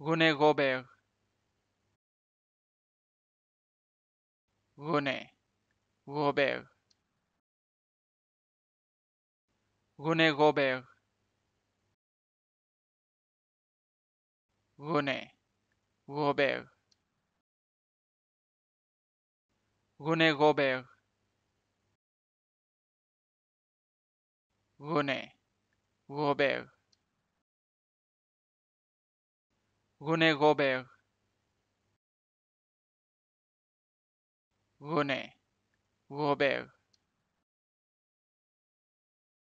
René Robert. René Robert. René Robert. René Robert. René Robert. René Robert. René Robert. René Robert.